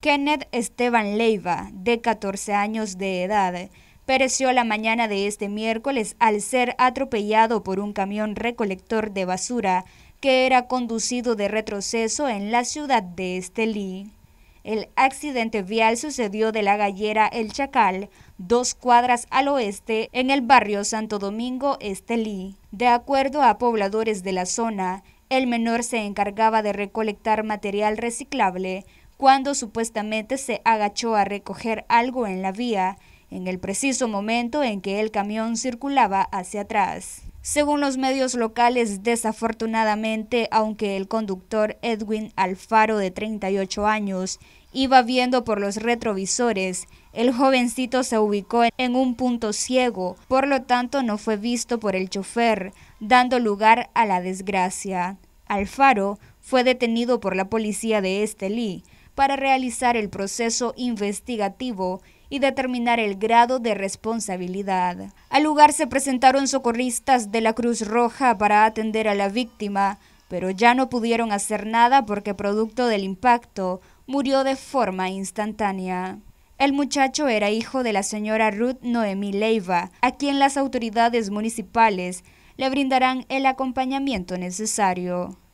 Kenneth Esteban Leiva, de 14 años de edad, pereció la mañana de este miércoles al ser atropellado por un camión recolector de basura que era conducido de retroceso en la ciudad de Estelí. El accidente vial sucedió de la gallera El Chacal, dos cuadras al oeste, en el barrio Santo Domingo Estelí. De acuerdo a pobladores de la zona, el menor se encargaba de recolectar material reciclable cuando supuestamente se agachó a recoger algo en la vía, en el preciso momento en que el camión circulaba hacia atrás. Según los medios locales, desafortunadamente, aunque el conductor Edwin Alfaro, de 38 años, iba viendo por los retrovisores, el jovencito se ubicó en un punto ciego, por lo tanto no fue visto por el chofer, dando lugar a la desgracia. Alfaro fue detenido por la policía de Estelí, para realizar el proceso investigativo y determinar el grado de responsabilidad. Al lugar se presentaron socorristas de la Cruz Roja para atender a la víctima, pero ya no pudieron hacer nada porque producto del impacto murió de forma instantánea. El muchacho era hijo de la señora Ruth Noemí Leiva, a quien las autoridades municipales le brindarán el acompañamiento necesario.